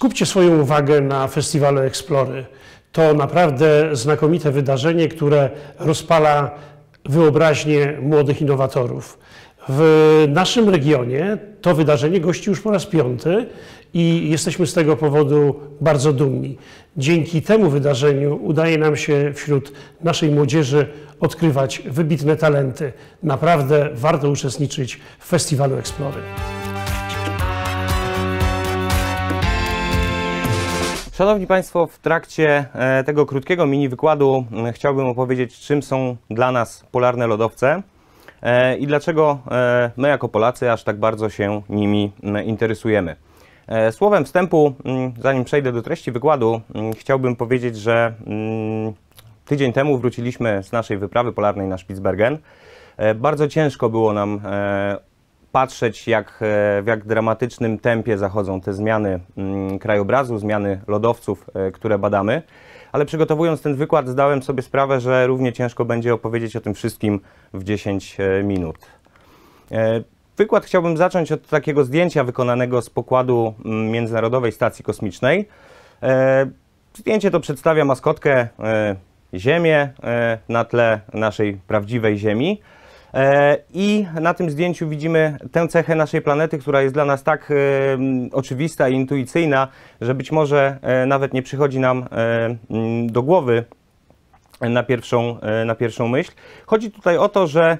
Skupcie swoją uwagę na festiwalu Explory. To naprawdę znakomite wydarzenie, które rozpala wyobraźnię młodych innowatorów. W naszym regionie to wydarzenie gości już po raz piąty i jesteśmy z tego powodu bardzo dumni. Dzięki temu wydarzeniu udaje nam się wśród naszej młodzieży odkrywać wybitne talenty. Naprawdę warto uczestniczyć w Festiwalu Explory. Szanowni Państwo, w trakcie e, tego krótkiego mini wykładu chciałbym opowiedzieć, czym są dla nas polarne lodowce e, i dlaczego e, my, jako Polacy, aż tak bardzo się nimi interesujemy. Słowem wstępu, zanim przejdę do treści wykładu, chciałbym powiedzieć, że tydzień temu wróciliśmy z naszej wyprawy polarnej na Spitsbergen. Bardzo ciężko było nam patrzeć, jak, e, w jak dramatycznym tempie zachodzą te zmiany mm, krajobrazu, zmiany lodowców, e, które badamy. Ale przygotowując ten wykład, zdałem sobie sprawę, że równie ciężko będzie opowiedzieć o tym wszystkim w 10 e, minut. Wykład chciałbym zacząć od takiego zdjęcia wykonanego z pokładu mm, Międzynarodowej Stacji Kosmicznej. Zdjęcie to przedstawia maskotkę Ziemię na tle naszej prawdziwej Ziemi. E, I na tym zdjęciu widzimy tę cechę naszej planety, która jest dla nas tak oczywista i intuicyjna, że być może e, nawet nie przychodzi nam e, mm, do głowy na pierwszą, na pierwszą myśl. Chodzi tutaj o to, że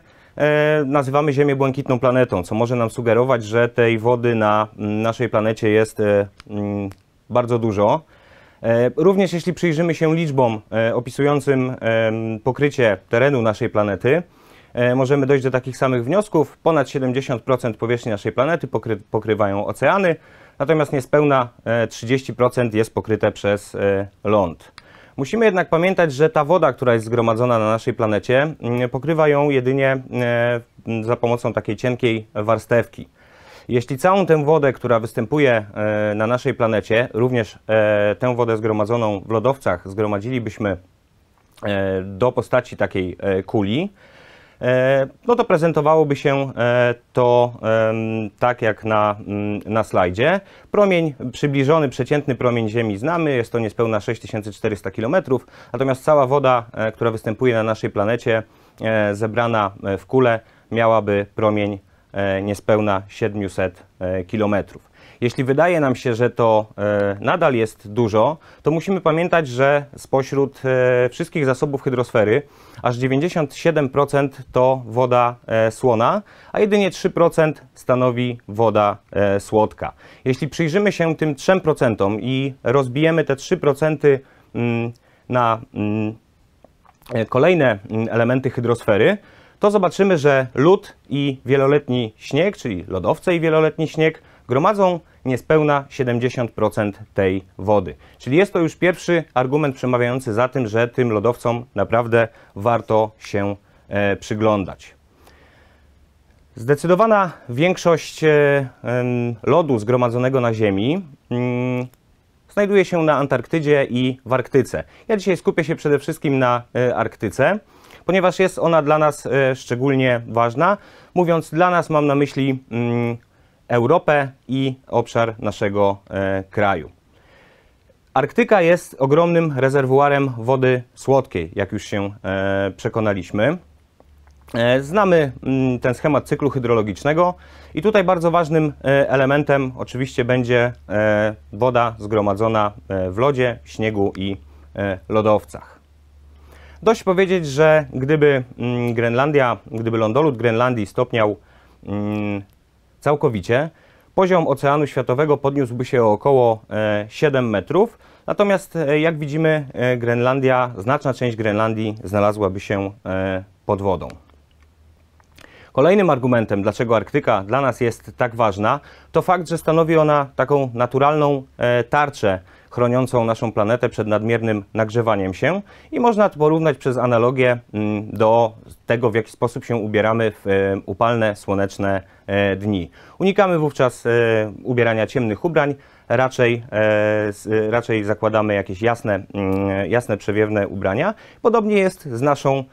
nazywamy Ziemię błękitną planetą, co może nam sugerować, że tej wody na mm, naszej planecie jest mm, bardzo dużo. Również jeśli przyjrzymy się liczbom opisującym pokrycie terenu naszej planety, E, możemy dojść do takich samych wniosków. Ponad 70% powierzchni naszej planety pokry pokrywają oceany, natomiast niespełna 30% e, jest pokryte przez e, ląd. Musimy jednak pamiętać, że ta woda, która jest zgromadzona na naszej planecie, mm, pokrywa ją jedynie za pomocą takiej cienkiej warstewki. Jeśli całą tę wodę, która występuje na naszej planecie, również tę wodę zgromadzoną w lodowcach, zgromadzilibyśmy do postaci takiej kuli, E, no to prezentowałoby się e, to tak jak na, mm, na slajdzie. Promień przybliżony, przeciętny promień Ziemi znamy, jest to niespełna 6400 km, natomiast cała woda, e, która występuje na naszej planecie, zebrana w kule, miałaby promień niespełna 700 kilometrów. Jeśli wydaje nam się, że to e, nadal jest dużo, to musimy pamiętać, że spośród e, wszystkich zasobów hydrosfery aż 97% to woda e, słona, a jedynie 3% stanowi woda słodka. Jeśli przyjrzymy się tym 3% i rozbijemy te 3% mm, na mm, kolejne mm, elementy hydrosfery, to zobaczymy, że lód i wieloletni śnieg, czyli lodowce i wieloletni śnieg, gromadzą niespełna 70% tej wody. Czyli jest to już pierwszy argument przemawiający za tym, że tym lodowcom naprawdę warto się e, przyglądać. Zdecydowana większość e, lodu zgromadzonego na Ziemi mm, znajduje się na Antarktydzie i w Arktyce. Ja dzisiaj skupię się przede wszystkim na e, Arktyce, ponieważ jest ona dla nas szczególnie ważna. Mówiąc dla nas, mam na myśli mm, Europę i obszar naszego e, kraju. Arktyka jest ogromnym rezerwuarem wody słodkiej, jak już się e, przekonaliśmy. E, znamy mm, ten schemat cyklu hydrologicznego i tutaj bardzo ważnym elementem oczywiście będzie woda zgromadzona w lodzie, śniegu i lodowcach. Dość powiedzieć, że gdyby mm, Grenlandia, gdyby lądolud Grenlandii stopniał mm, całkowicie, poziom Oceanu Światowego podniósłby się o około 7 e, metrów. Natomiast e, jak widzimy, e, Grenlandia, znaczna część Grenlandii znalazłaby się pod wodą. Kolejnym argumentem, dlaczego Arktyka dla nas jest tak ważna, to fakt, że stanowi ona taką naturalną e, tarczę chroniącą naszą planetę przed nadmiernym nagrzewaniem się i można to porównać przez analogię mm, do tego, w jaki sposób się ubieramy w e, upalne, słoneczne e, dni. Unikamy wówczas ubierania ciemnych ubrań, raczej, raczej zakładamy jakieś jasne, mm, jasne, przewiewne ubrania. Podobnie jest z naszą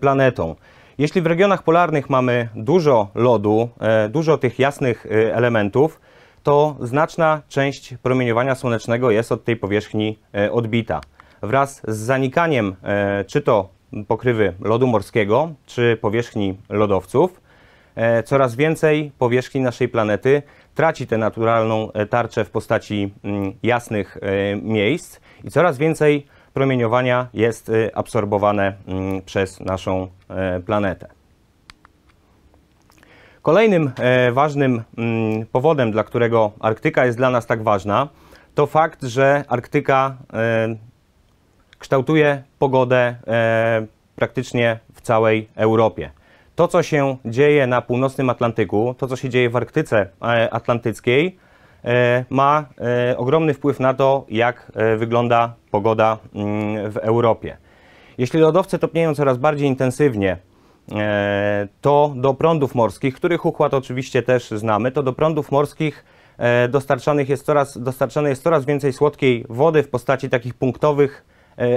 planetą. Jeśli w regionach polarnych mamy dużo lodu, e, dużo tych jasnych e, elementów, to znaczna część promieniowania słonecznego jest od tej powierzchni e, odbita. Wraz z zanikaniem czy to pokrywy lodu morskiego, czy powierzchni lodowców, coraz więcej powierzchni naszej planety traci tę naturalną tarczę w postaci mm, jasnych miejsc i coraz więcej promieniowania jest y, absorbowane mm, przez naszą e, planetę. Kolejnym e, ważnym mm, powodem, dla którego Arktyka jest dla nas tak ważna, to fakt, że Arktyka e, kształtuje pogodę praktycznie w całej Europie. To, co się dzieje na północnym Atlantyku, to, co się dzieje w Arktyce Atlantyckiej, E, ma e, ogromny wpływ na to, jak e, wygląda pogoda mm, w Europie. Jeśli lodowce topnieją coraz bardziej intensywnie, to do prądów morskich, których układ oczywiście też znamy, to do prądów morskich dostarczanych jest coraz, dostarczane jest coraz więcej słodkiej wody w postaci takich punktowych,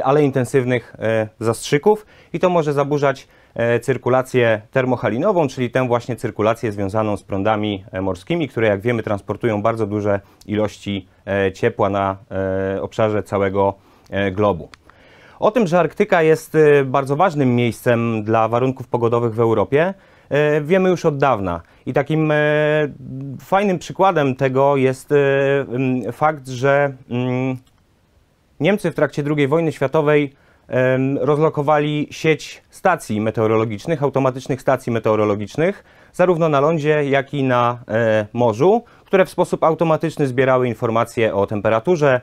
ale intensywnych zastrzyków i to może zaburzać E, cyrkulację termohalinową, czyli tę właśnie cyrkulację związaną z prądami e, morskimi, które jak wiemy transportują bardzo duże ilości e, ciepła na obszarze całego globu. O tym, że Arktyka jest bardzo ważnym miejscem dla warunków pogodowych w Europie, wiemy już od dawna. I takim fajnym przykładem tego jest fakt, że mm, Niemcy w trakcie II wojny światowej rozlokowali sieć stacji meteorologicznych, automatycznych stacji meteorologicznych, zarówno na lądzie, jak i na e, morzu, które w sposób automatyczny zbierały informacje o temperaturze,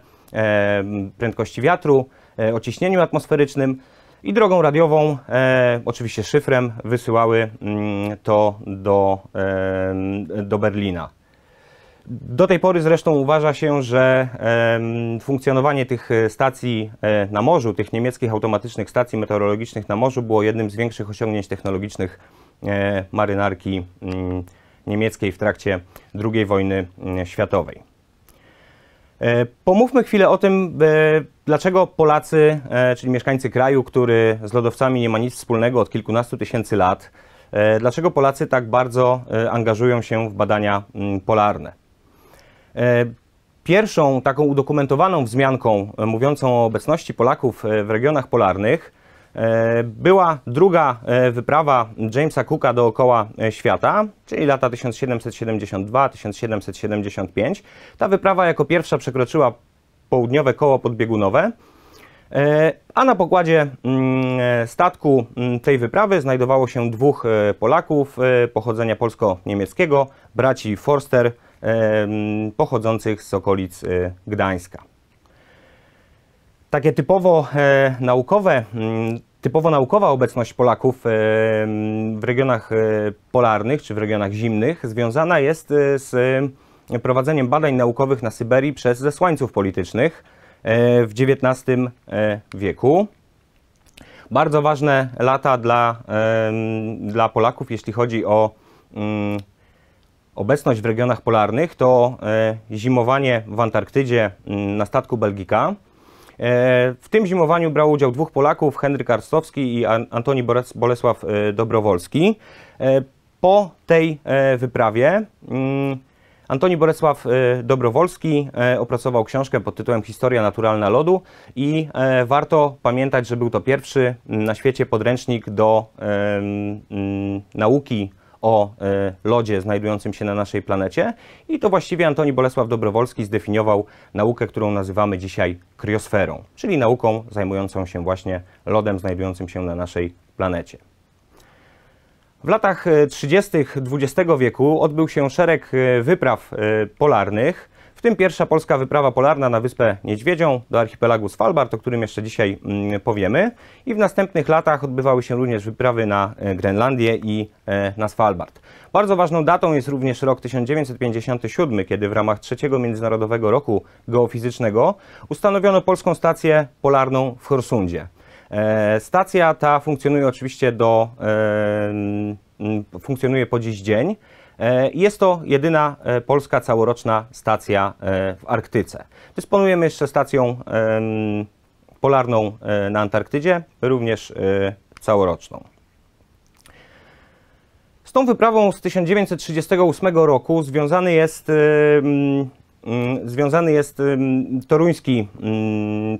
prędkości wiatru, e, o ciśnieniu atmosferycznym i drogą radiową, e, oczywiście szyfrem, wysyłały mm, to do, do Berlina. Do tej pory zresztą uważa się, że funkcjonowanie tych e, stacji e, na morzu, tych niemieckich automatycznych stacji meteorologicznych na morzu było jednym z większych osiągnięć technologicznych e, marynarki mm, niemieckiej w trakcie II wojny mm, światowej. Pomówmy chwilę o tym, dlaczego Polacy, czyli mieszkańcy kraju, który z lodowcami nie ma nic wspólnego od kilkunastu tysięcy lat, dlaczego Polacy tak bardzo angażują się w badania mm, polarne. E, pierwszą taką udokumentowaną wzmianką e, mówiącą o obecności Polaków e, w regionach polarnych była druga wyprawa Jamesa Cooka dookoła świata, czyli lata 1772-1775. Ta wyprawa jako pierwsza przekroczyła południowe koło podbiegunowe, a na pokładzie mm, statku mm, tej wyprawy znajdowało się dwóch Polaków pochodzenia polsko-niemieckiego, braci Forster – pochodzących z okolic y, Gdańska. Takie typowo e, naukowe, mm, typowo naukowa obecność Polaków w regionach e, polarnych czy w regionach zimnych związana jest e, z prowadzeniem badań naukowych na Syberii przez zesłańców politycznych w XIX wieku. Bardzo ważne lata dla, dla Polaków, jeśli chodzi o mm, obecność w regionach polarnych to e, zimowanie w Antarktydzie mm, na statku Belgika. E, w tym zimowaniu brał udział dwóch Polaków, Henryk Arstowski i Antoni Bolesław e, Dobrowolski. Po tej wyprawie mm, Antoni Bolesław Dobrowolski opracował książkę pod tytułem Historia naturalna lodu i warto pamiętać, że był to pierwszy mm, na świecie podręcznik do nauki o e, lodzie znajdującym się na naszej planecie. I to właściwie Antoni Bolesław Dobrowolski zdefiniował naukę, którą nazywamy dzisiaj kriosferą, czyli nauką zajmującą się właśnie lodem znajdującym się na naszej planecie. W latach 30. E, XX wieku odbył się szereg e, wypraw polarnych w tym pierwsza polska wyprawa polarna na Wyspę Niedźwiedzią do archipelagu Svalbard, o którym jeszcze dzisiaj mm, powiemy. I w następnych latach odbywały się również wyprawy na e, Grenlandię i e, na Svalbard. Bardzo ważną datą jest również rok 1957, kiedy w ramach trzeciego Międzynarodowego Roku Geofizycznego ustanowiono polską stację polarną w Horsundzie. E, stacja ta funkcjonuje oczywiście do funkcjonuje po dziś dzień. E, jest to jedyna e, polska całoroczna stacja e, w Arktyce. Dysponujemy jeszcze stacją polarną na Antarktydzie, również całoroczną. Z tą wyprawą z 1938 roku związany jest, związany jest toruński,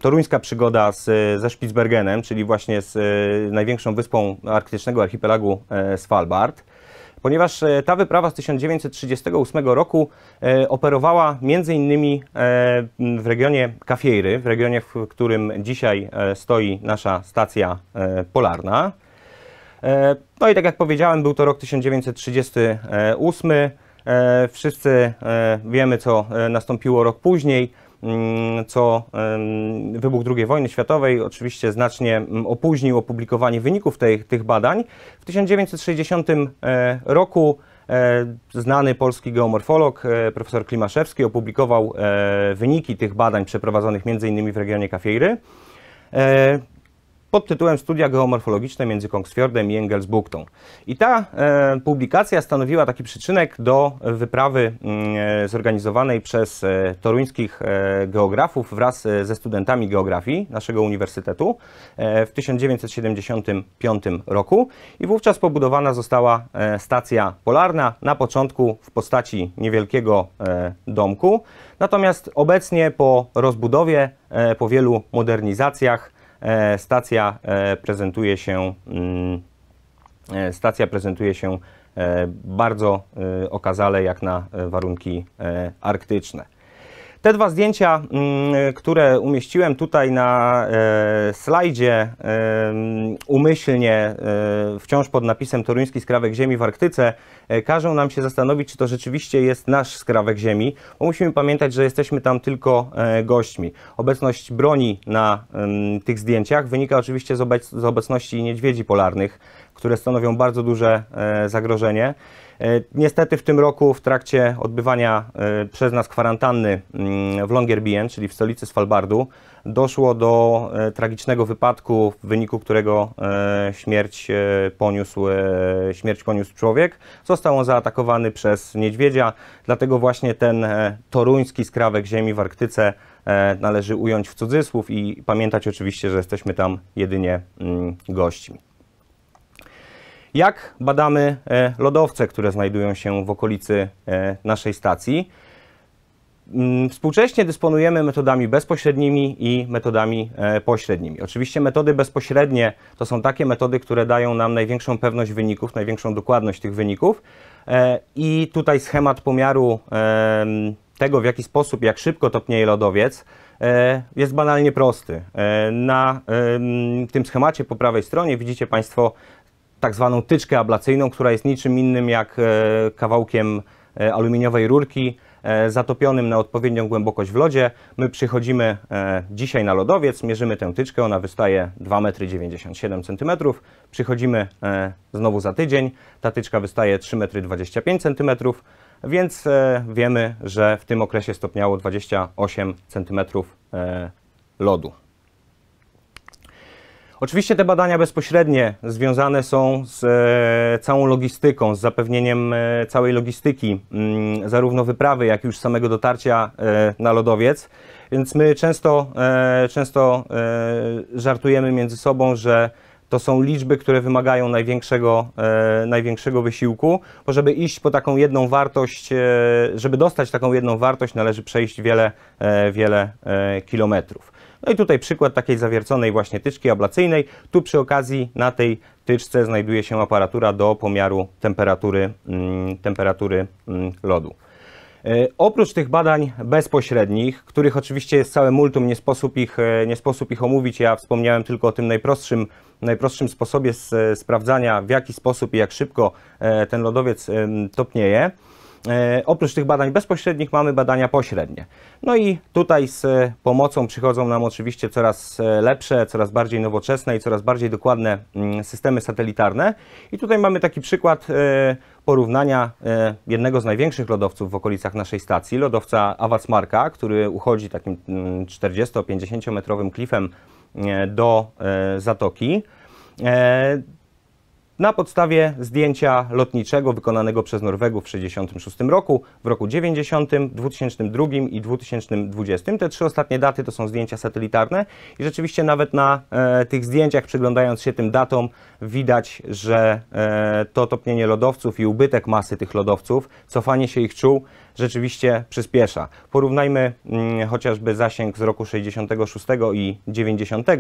toruńska przygoda z, ze Spitsbergenem, czyli właśnie z największą wyspą arktycznego archipelagu Svalbard ponieważ e, ta wyprawa z 1938 roku e, operowała między innymi e, w regionie Kafjeiry, w regionie, w którym dzisiaj stoi nasza stacja polarna. No i tak jak powiedziałem, był to rok 1938. Wszyscy wiemy, co nastąpiło rok później. Mm, co wybuch II wojny światowej oczywiście znacznie mm, opóźnił opublikowanie wyników tej, tych badań. W 1960 e, roku e, Znany polski geomorfolog e, profesor Klimaszewski opublikował wyniki tych badań przeprowadzonych m.in. w regionie Kafeiry pod tytułem Studia geomorfologiczne między Kongsfjordem i Engelsbuchtą. I ta e, publikacja stanowiła taki przyczynek do wyprawy mm, e, zorganizowanej przez e, toruńskich e, geografów wraz e, ze studentami geografii naszego uniwersytetu e, w 1975 roku. I wówczas pobudowana została stacja polarna, na początku w postaci niewielkiego domku. Natomiast obecnie po rozbudowie, po wielu modernizacjach, E, e, mm, e, stacja prezentuje się, stacja prezentuje się bardzo okazale jak na warunki arktyczne. Te dwa zdjęcia, mm, które umieściłem tutaj na e, slajdzie, e, umyślnie e, wciąż pod napisem Toruński skrawek ziemi w Arktyce, każą nam się zastanowić, czy to rzeczywiście jest nasz skrawek ziemi, bo musimy pamiętać, że jesteśmy tam tylko gośćmi. Obecność broni na tych zdjęciach wynika oczywiście z obecności niedźwiedzi polarnych, które stanowią bardzo duże e, zagrożenie. E, niestety w tym roku w trakcie odbywania e, przez nas kwarantanny mm, w Longyearbyen, czyli w stolicy Svalbardu, doszło do tragicznego wypadku, w wyniku którego śmierć poniósł, śmierć poniósł człowiek. Został on zaatakowany przez niedźwiedzia, dlatego właśnie ten toruński skrawek ziemi w Arktyce należy ująć w cudzysłów i pamiętać oczywiście, że jesteśmy tam jedynie mm, gośćmi jak badamy e, lodowce, które znajdują się w okolicy e, naszej stacji. Mm, współcześnie dysponujemy metodami bezpośrednimi i metodami e, pośrednimi. Oczywiście metody bezpośrednie to są takie metody, które dają nam największą pewność wyników, największą dokładność tych wyników. I tutaj schemat pomiaru tego, w jaki sposób, jak szybko topnieje lodowiec, jest banalnie prosty. Na tym schemacie po prawej stronie widzicie Państwo tak zwaną tyczkę ablacyjną, która jest niczym innym jak e, kawałkiem e, aluminiowej rurki e, zatopionym na odpowiednią głębokość w lodzie. My przychodzimy dzisiaj na lodowiec, mierzymy tę tyczkę, ona wystaje 2,97 m. Przychodzimy znowu za tydzień, ta tyczka wystaje 3,25 m, więc wiemy, że w tym okresie stopniało 28 cm lodu. Oczywiście te badania bezpośrednie związane są z e, całą logistyką, z zapewnieniem e, całej logistyki, mm, zarówno wyprawy, jak i już samego dotarcia e, na lodowiec. Więc my często, często żartujemy między sobą, że to są liczby, które wymagają największego, największego wysiłku, bo żeby iść po taką jedną wartość, żeby dostać taką jedną wartość, należy przejść wiele, wiele kilometrów. No i tutaj przykład takiej zawierconej właśnie tyczki ablacyjnej. Tu przy okazji na tej tyczce znajduje się aparatura do pomiaru temperatury, mm, temperatury mm, lodu. E, oprócz tych badań bezpośrednich, których oczywiście jest całe multum, nie sposób ich, e, nie sposób ich omówić, ja wspomniałem tylko o tym najprostszym, najprostszym sposobie e, sprawdzania, w jaki sposób i jak szybko ten lodowiec topnieje. E, oprócz tych badań bezpośrednich mamy badania pośrednie. No i tutaj z pomocą przychodzą nam oczywiście coraz e, lepsze, coraz bardziej nowoczesne i coraz bardziej dokładne mm, systemy satelitarne. I tutaj mamy taki przykład e, porównania jednego z największych lodowców w okolicach naszej stacji, lodowca Awatsmarka, który uchodzi takim 40-50 mm, metrowym klifem do zatoki na podstawie zdjęcia lotniczego wykonanego przez Norwegów w 1966 roku, w roku 90, 2002 i 2020. Te trzy ostatnie daty to są zdjęcia satelitarne i rzeczywiście nawet na e, tych zdjęciach, przyglądając się tym datom, widać, że e, to topnienie lodowców i ubytek masy tych lodowców, cofanie się ich czuł rzeczywiście przyspiesza. Porównajmy mm, chociażby zasięg z roku 66 i 90 e,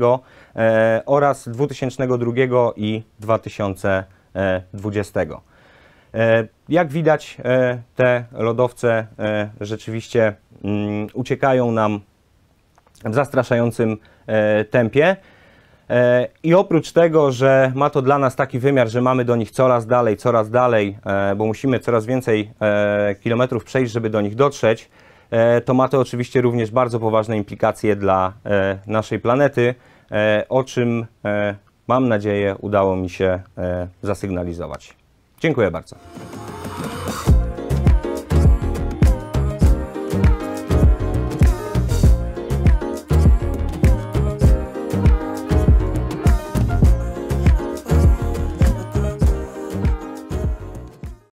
oraz 2002 i 2020. E, jak widać, e, te lodowce e, rzeczywiście mm, uciekają nam w zastraszającym tempie. E, I oprócz tego, że ma to dla nas taki wymiar, że mamy do nich coraz dalej, coraz dalej, e, bo musimy coraz więcej e, kilometrów przejść, żeby do nich dotrzeć, to ma to oczywiście również bardzo poważne implikacje dla naszej planety, o czym mam nadzieję udało mi się zasygnalizować. Dziękuję bardzo.